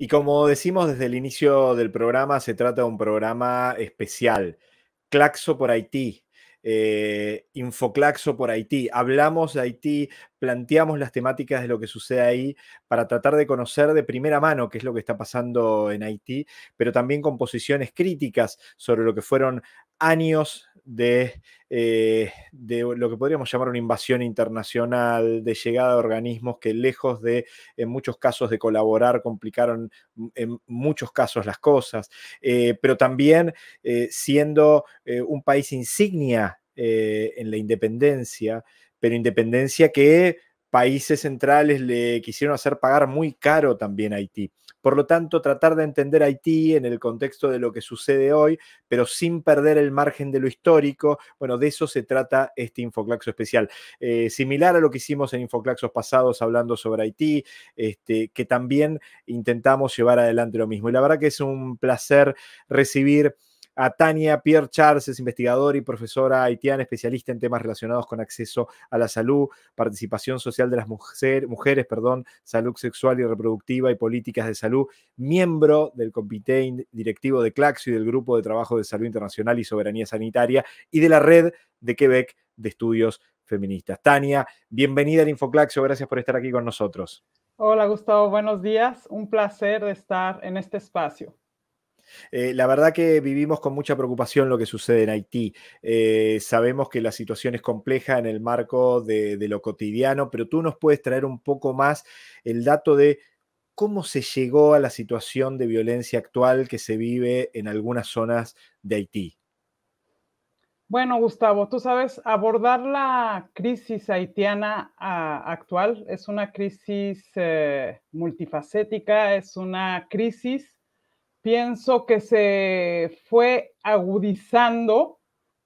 Y como decimos desde el inicio del programa, se trata de un programa especial. Claxo por Haití, eh, Infoclaxo por Haití. Hablamos de Haití, planteamos las temáticas de lo que sucede ahí para tratar de conocer de primera mano qué es lo que está pasando en Haití, pero también con posiciones críticas sobre lo que fueron años de, eh, de, lo que podríamos llamar una invasión internacional, de llegada de organismos que lejos de, en muchos casos, de colaborar, complicaron en muchos casos las cosas, eh, pero también eh, siendo un país insignia en la independencia, pero independencia que países centrales le quisieron hacer pagar muy caro también a Haití. Por lo tanto, tratar de entender Haití en el contexto de lo que sucede hoy, pero sin perder el margen de lo histórico, bueno, de eso se trata este Infoclaxo especial. Eh, similar a lo que hicimos en Infoclaxos pasados hablando sobre Haití, este, que también intentamos llevar adelante lo mismo. Y la verdad que es un placer recibir a Tania Pierre Charles, es investigadora y profesora haitiana, especialista en temas relacionados con acceso a la salud, participación social de las mujeres, perdón, salud sexual y reproductiva y políticas de salud, miembro del comité directivo de Claxo y del Grupo de Trabajo de Salud Internacional y Soberanía Sanitaria y de la Red de Quebec de Estudios Feministas. Tania, bienvenida al Infoclaxo, gracias por estar aquí con nosotros. Hola Gustavo, buenos días. Un placer estar en este espacio. Eh, la verdad que vivimos con mucha preocupación lo que sucede en Haití. Eh, sabemos que la situación es compleja en el marco de, lo cotidiano, pero tú nos puedes traer un poco más el dato de cómo se llegó a la situación de violencia actual que se vive en algunas zonas de Haití. Bueno, Gustavo, tú sabes, abordar la crisis haitiana ah, actual es una crisis eh, multifacética, es una crisis pienso que se fue agudizando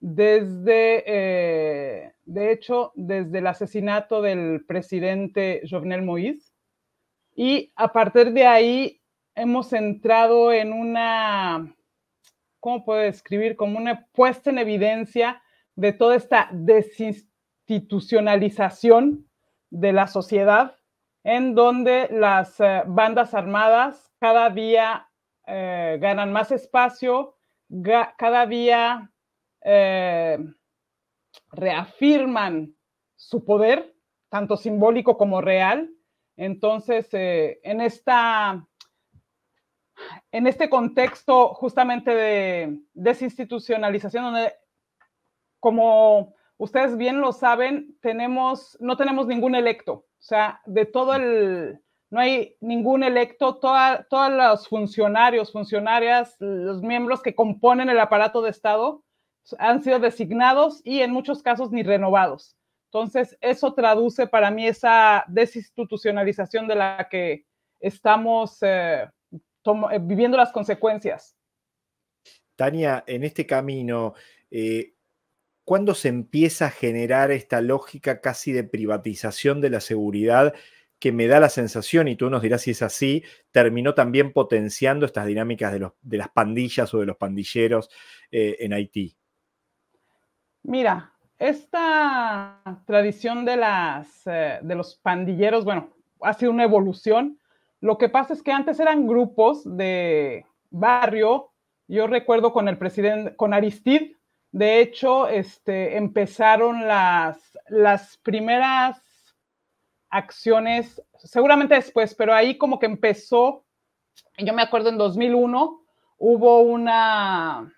desde, eh, de hecho, desde el asesinato del presidente Jovenel Moïse. Y a partir de ahí hemos entrado en una, ¿cómo puedo describir? Como una puesta en evidencia de toda esta desinstitucionalización de la sociedad, en donde las eh, bandas armadas cada día eh, ganan más espacio, cada día eh, reafirman su poder, tanto simbólico como real. Entonces, eh, en, esta, en este contexto justamente de desinstitucionalización, donde, como ustedes bien lo saben, tenemos, no tenemos ningún electo. O sea, de todo el, no hay ningún electo, todos los funcionarios, funcionarias, los miembros que componen el aparato de Estado han sido designados y en muchos casos ni renovados. Entonces, eso traduce para mí esa desinstitucionalización de la que estamos eh, eh, viviendo las consecuencias. Tania, en este camino, eh, ¿cuándo se empieza a generar esta lógica casi de privatización de la seguridad? que me da la sensación, y tú nos dirás si es así, terminó también potenciando estas dinámicas de, los, de las pandillas o de los pandilleros eh, en Haití. Mira, esta tradición de, las, eh, de los pandilleros, bueno, ha sido una evolución. Lo que pasa es que antes eran grupos de barrio. Yo recuerdo con el presidente, con Aristide, de hecho, este, empezaron las, las primeras acciones, seguramente después, pero ahí como que empezó, yo me acuerdo en 2001, hubo una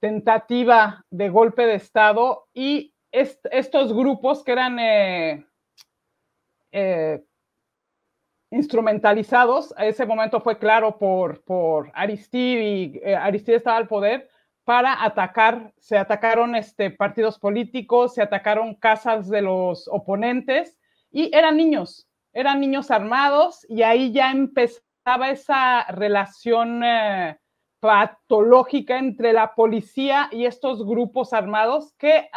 tentativa de golpe de Estado y estos grupos que eran eh, eh, instrumentalizados, a ese momento fue claro por, por Aristide y eh, Aristide estaba al poder para atacar, se atacaron este, partidos políticos, se atacaron casas de los oponentes y eran niños, eran niños armados y ahí ya empezaba esa relación eh, patológica entre la policía y estos grupos armados que,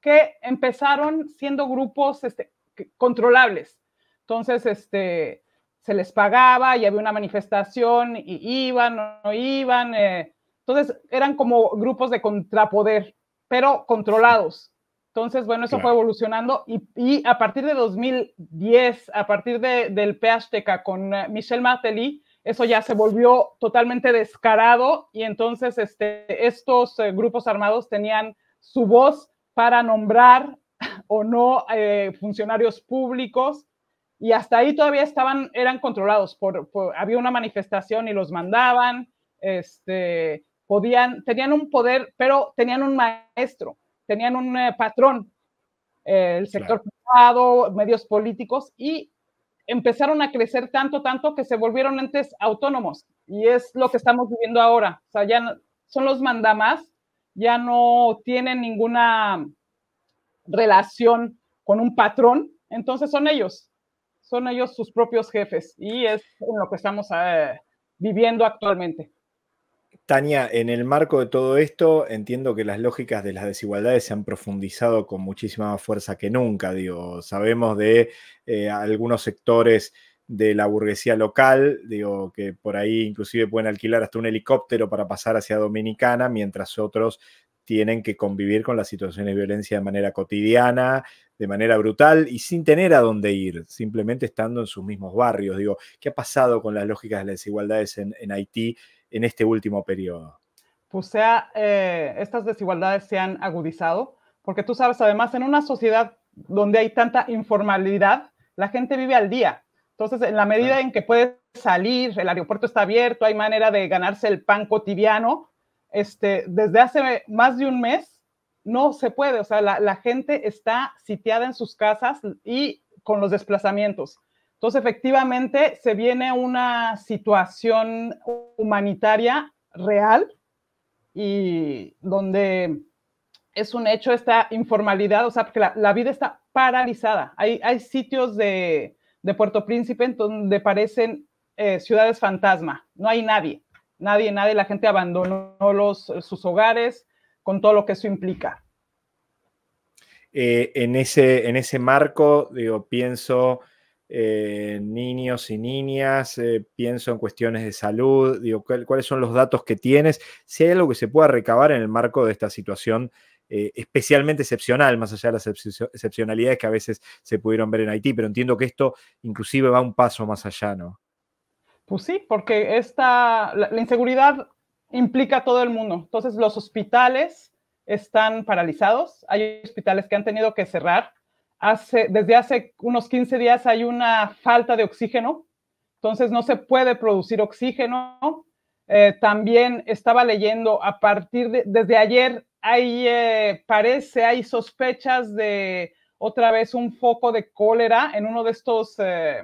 que empezaron siendo grupos este, controlables. Entonces, este, se les pagaba y había una manifestación y iban o no iban. Eh, entonces, eran como grupos de contrapoder, pero controlados. Entonces, bueno, eso fue evolucionando y, a partir de 2010, a partir del PHTK con eh, Michel Martelly, eso ya se volvió totalmente descarado y entonces este, estos eh, grupos armados tenían su voz para nombrar o no eh, funcionarios públicos y hasta ahí todavía estaban, eran controlados había una manifestación y los mandaban, este, podían, tenían un poder, pero tenían un maestro tenían un eh, patrón, eh, el sector privado, medios políticos, y empezaron a crecer tanto, tanto que se volvieron antes autónomos. Y es lo que estamos viviendo ahora. O sea, ya son los mandamás, ya no tienen ninguna relación con un patrón, entonces son ellos, son ellos sus propios jefes. Y es lo que estamos eh, viviendo actualmente. Tania, en el marco de todo esto, entiendo que las lógicas de las desigualdades se han profundizado con muchísima más fuerza que nunca. Digo, sabemos de eh, algunos sectores de la burguesía local, digo, que por ahí inclusive pueden alquilar hasta un helicóptero para pasar hacia Dominicana, mientras otros tienen que convivir con las situaciones de violencia de manera cotidiana, de manera brutal y sin tener a dónde ir, simplemente estando en sus mismos barrios. Digo, ¿qué ha pasado con las lógicas de las desigualdades en Haití en este último periodo? Pues sea, eh, estas desigualdades se han agudizado, porque tú sabes, además, en una sociedad donde hay tanta informalidad, la gente vive al día. Entonces, en la medida en que puedes salir, el aeropuerto está abierto, hay manera de ganarse el pan cotidiano, este, desde hace más de un mes no se puede, o sea, la gente está sitiada en sus casas y con los desplazamientos. Entonces, efectivamente, se viene una situación humanitaria real y donde es un hecho esta informalidad, o sea, porque la, vida está paralizada. Hay, hay sitios de, Puerto Príncipe donde parecen eh, ciudades fantasma, no hay nadie, nadie, nadie, la gente abandonó los, sus hogares con todo lo que eso implica. Eh, en, ese, en ese marco, digo, pienso eh, niños y niñas, eh, pienso en cuestiones de salud, digo, cuáles son los datos que tienes, si hay algo que se pueda recabar en el marco de esta situación eh, especialmente excepcional, más allá de las excepcionalidades que a veces se pudieron ver en Haití, pero entiendo que esto inclusive va un paso más allá, ¿no? Pues sí, porque esta, la inseguridad implica a todo el mundo. Entonces los hospitales están paralizados, hay hospitales que han tenido que cerrar desde hace unos 15 días hay una falta de oxígeno, entonces no se puede producir oxígeno. Eh, también estaba leyendo a partir de, desde ayer hay, eh, parece, hay sospechas de otra vez un foco de cólera en uno de estos eh,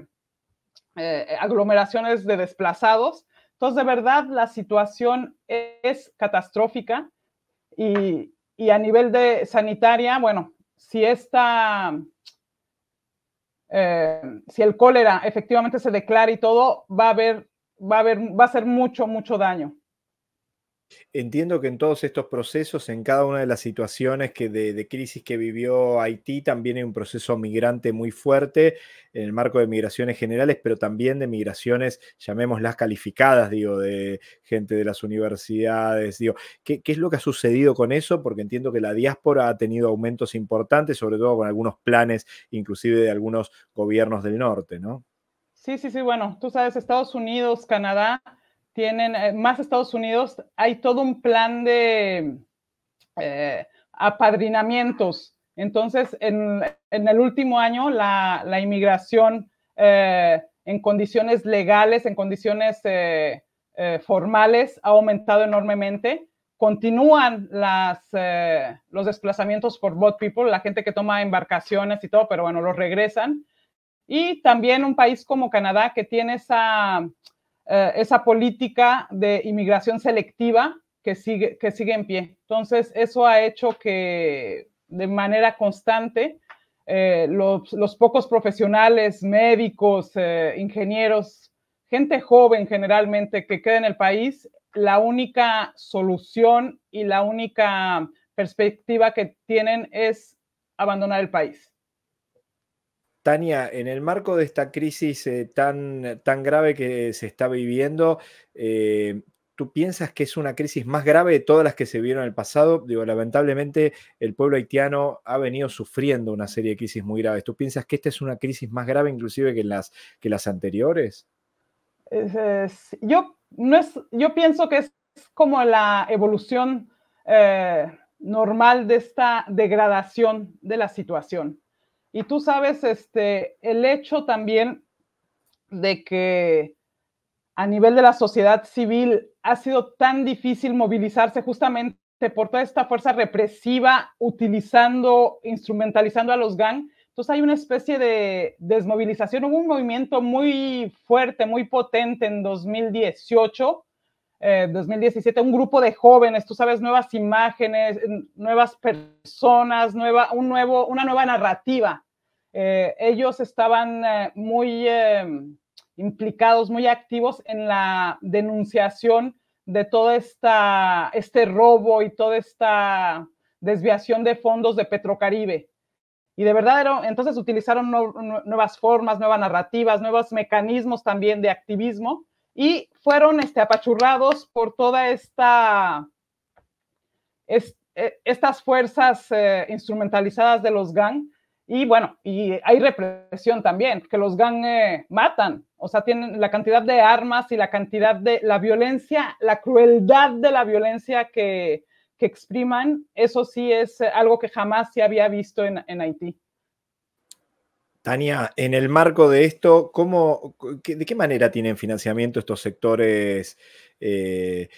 aglomeraciones de desplazados. Entonces, de verdad, la situación es catastrófica y, y a nivel de sanitaria, bueno, si esta, eh, si el cólera efectivamente se declara y todo, va a haber, va a haber, va a ser mucho, mucho daño. Entiendo que en todos estos procesos, en cada una de las situaciones que de, crisis que vivió Haití, también hay un proceso migrante muy fuerte en el marco de migraciones generales, pero también de migraciones, llamémoslas calificadas, digo, de gente de las universidades. ¿qué, ¿Qué es lo que ha sucedido con eso? Porque entiendo que la diáspora ha tenido aumentos importantes, sobre todo con algunos planes, inclusive de algunos gobiernos del norte, ¿no? Sí, sí, sí, bueno, tú sabes, Estados Unidos, Canadá tienen, eh, más Estados Unidos, hay todo un plan de eh, apadrinamientos. Entonces, en, en, el último año, la, la inmigración eh, en condiciones legales, en condiciones formales, ha aumentado enormemente. Continúan las, los desplazamientos por boat people, la gente que toma embarcaciones y todo, pero bueno, los regresan. Y también un país como Canadá que tiene esa eh, esa política de inmigración selectiva que sigue, que sigue en pie. Entonces, eso ha hecho que de manera constante eh, los, pocos profesionales, médicos, eh, ingenieros, gente joven generalmente que queda en el país, la única solución y la única perspectiva que tienen es abandonar el país. Tania, en el marco de esta crisis eh, tan, grave que se está viviendo, eh, ¿tú piensas que es una crisis más grave de todas las que se vieron en el pasado? Digo, lamentablemente el pueblo haitiano ha venido sufriendo una serie de crisis muy graves. ¿Tú piensas que esta es una crisis más grave inclusive que las, que las anteriores? yo, pienso que es como la evolución eh, normal de esta degradación de la situación. Y tú sabes, este, el hecho también de que a nivel de la sociedad civil ha sido tan difícil movilizarse justamente por toda esta fuerza represiva utilizando, instrumentalizando a los gang. Entonces hay una especie de desmovilización. Hubo un movimiento muy fuerte, muy potente en 2018 2017, eh, un grupo de jóvenes, tú sabes, nuevas imágenes, nuevas personas, nueva, un nuevo, una nueva narrativa. Eh, ellos estaban eh, muy em, implicados, muy activos en la denunciación de todo esta, este robo y toda esta desviación de fondos de Petrocaribe. Y de verdad, entonces utilizaron nuevas formas, nuevas narrativas, nuevos mecanismos también de activismo y fueron este, apachurrados por toda esta, e, estas fuerzas eh, instrumentalizadas de los gang, Y bueno, y hay represión también, que los gang eh, matan, o sea, tienen la cantidad de armas y la cantidad de la violencia, la crueldad de la violencia que, expriman, eso sí es algo que jamás se había visto en Haití. Tania, en el marco de esto, ¿cómo, ¿de qué manera tienen financiamiento estos sectores eh,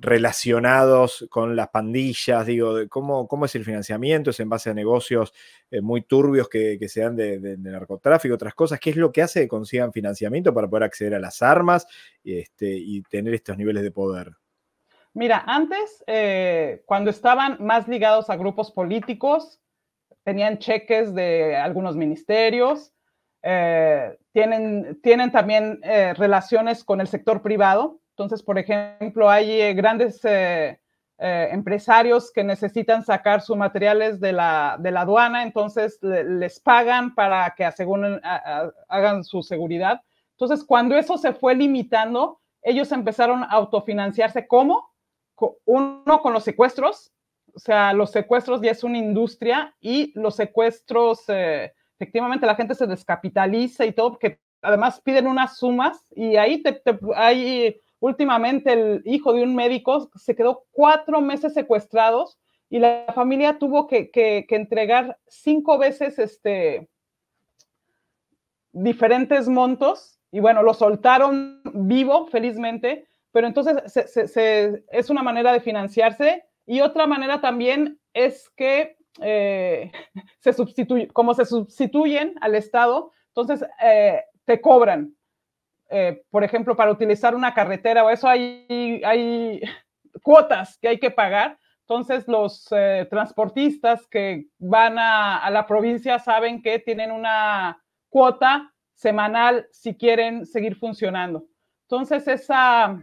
relacionados con las pandillas? Digo, ¿cómo, es el financiamiento? ¿Es en base a negocios eh, muy turbios que, sean se dan de, narcotráfico, otras cosas? ¿Qué es lo que hace que consigan financiamiento para poder acceder a las armas este, y tener estos niveles de poder? Mira, antes, eh, cuando estaban más ligados a grupos políticos, tenían cheques de algunos ministerios, eh, tienen, tienen también eh, relaciones con el sector privado. Entonces, por ejemplo, hay eh, grandes empresarios que necesitan sacar sus materiales de la, de la aduana, entonces les pagan para que hagan su seguridad. Entonces, cuando eso se fue limitando, ellos empezaron a autofinanciarse. ¿Cómo? Uno con los secuestros o sea, los secuestros ya es una industria y los secuestros, eh, efectivamente, la gente se descapitaliza y todo, porque además piden unas sumas y ahí últimamente el hijo de un médico se quedó cuatro meses secuestrados y la familia tuvo que, entregar cinco veces este, diferentes montos y bueno, lo soltaron vivo, felizmente, pero entonces es una manera de financiarse y otra manera también es que eh, se como se sustituyen al Estado, entonces eh, te cobran. Eh, por ejemplo, para utilizar una carretera o eso hay, hay cuotas que hay que pagar. Entonces los transportistas que van a, a la provincia saben que tienen una cuota semanal si quieren seguir funcionando. Entonces, esa,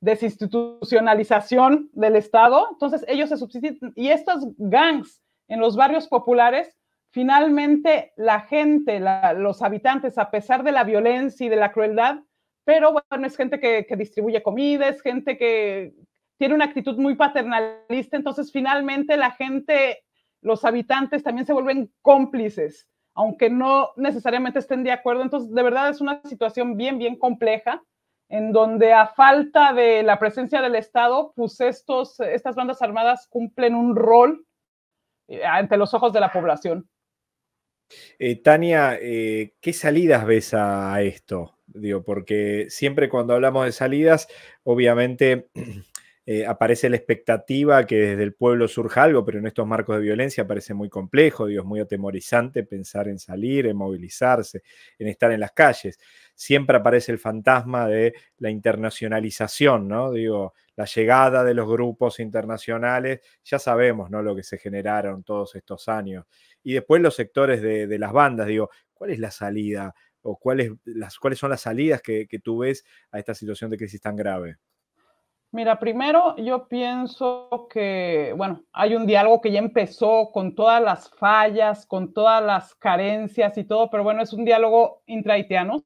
desinstitucionalización del Estado. Entonces ellos se subsisten y estos gangs en los barrios populares, finalmente la gente, los habitantes, a pesar de la violencia y de la crueldad, pero bueno, es gente que, que distribuye comida, es gente que tiene una actitud muy paternalista, entonces finalmente la gente, los habitantes también se vuelven cómplices, aunque no necesariamente estén de acuerdo. Entonces, de verdad es una situación bien, bien compleja en donde a falta de la presencia del Estado, pues estos, estas bandas armadas cumplen un rol eh, ante los ojos de la población. Eh, Tania, eh, ¿qué salidas ves a esto? Digo, porque siempre cuando hablamos de salidas, obviamente Eh, aparece la expectativa que desde el pueblo surja algo, pero en estos marcos de violencia parece muy complejo, es muy atemorizante pensar en salir, en movilizarse, en estar en las calles. Siempre aparece el fantasma de la internacionalización, ¿no? Digo, la llegada de los grupos internacionales, ya sabemos, ¿no? Lo que se generaron todos estos años. Y después los sectores de, las bandas, digo, ¿cuál es la salida? ¿O cuáles, las, cuáles son las salidas que, que tú ves a esta situación de crisis tan grave? Mira, primero yo pienso que, bueno, hay un diálogo que ya empezó con todas las fallas, con todas las carencias y todo, pero bueno, es un diálogo intrahaitiano.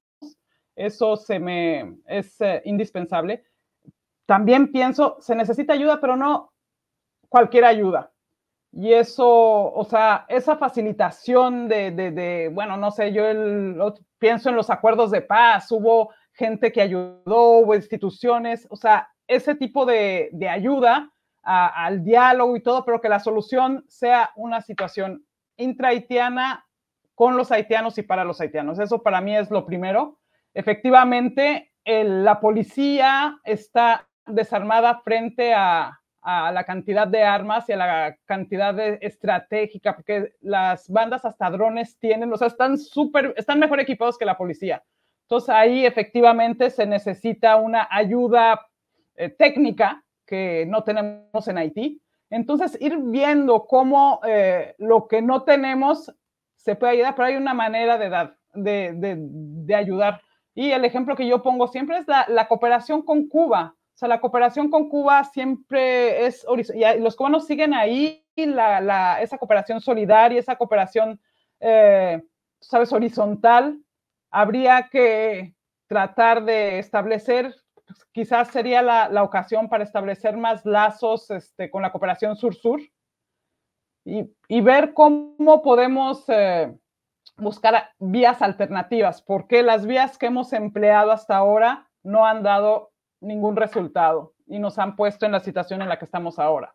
Eso se me es eh, indispensable. También pienso, se necesita ayuda, pero no cualquier ayuda. Y eso, o sea, esa facilitación de, bueno, no sé, yo pienso en los acuerdos de paz, hubo gente que ayudó, hubo instituciones, o sea, ese tipo de, ayuda al diálogo y todo, pero que la solución sea una situación intrahaitiana con los haitianos y para los haitianos. Eso para mí es lo primero. Efectivamente, la policía está desarmada frente a, la cantidad de armas y a la cantidad de, estratégica, porque las bandas hasta drones tienen, o sea, están súper, están mejor equipados que la policía. Entonces ahí efectivamente se necesita una ayuda eh, técnica que no tenemos en Haití. Entonces, ir viendo cómo eh, lo que no tenemos se puede ayudar, pero hay una manera de dar, de, de, ayudar. Y el ejemplo que yo pongo siempre es la, la, cooperación con Cuba. O sea, la cooperación con Cuba siempre es Los cubanos siguen ahí la, la, esa cooperación solidaria, esa cooperación, eh, ¿sabes?, horizontal. Habría que tratar de establecer quizás sería la, ocasión para establecer más lazos este, con la cooperación sur-sur y, ver cómo podemos eh, buscar vías alternativas, porque las vías que hemos empleado hasta ahora no han dado ningún resultado y nos han puesto en la situación en la que estamos ahora.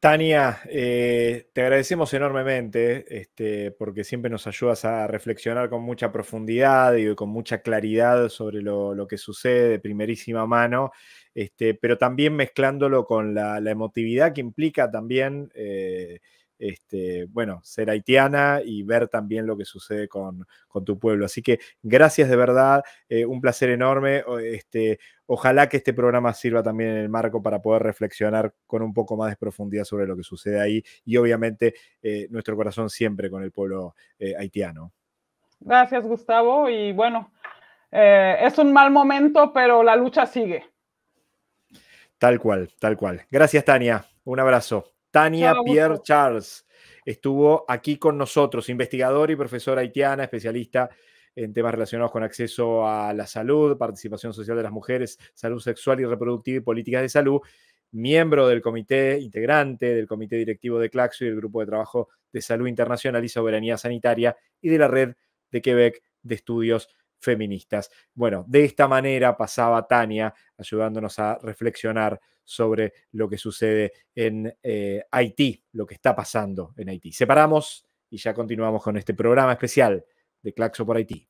Tania, eh, te agradecemos enormemente este, porque siempre nos ayudas a reflexionar con mucha profundidad y con mucha claridad sobre lo, que sucede de primerísima mano, este, pero también mezclándolo con la, emotividad que implica también eh, este, bueno, ser haitiana y ver también lo que sucede con, tu pueblo. Así que gracias de verdad, eh, un placer enorme. Este, ojalá que este programa sirva también en el marco para poder reflexionar con un poco más de profundidad sobre lo que sucede ahí y obviamente eh, nuestro corazón siempre con el pueblo eh, haitiano. Gracias, Gustavo. Y bueno, es un mal momento, pero la lucha sigue. Tal cual, tal cual. Gracias, Tania. Un abrazo. Tania Pierre Charles estuvo aquí con nosotros, investigadora y profesora haitiana, especialista en temas relacionados con acceso a la salud, participación social de las mujeres, salud sexual y reproductiva y políticas de salud, miembro del comité, integrante del comité directivo de Claxo y del grupo de trabajo de salud internacional y soberanía sanitaria y de la red de Quebec de estudios feministas. Bueno, de esta manera pasaba Tania ayudándonos a reflexionar sobre lo que sucede en eh, Haití, lo que está pasando en Haití. Separamos y ya continuamos con este programa especial de Claxo por Haití.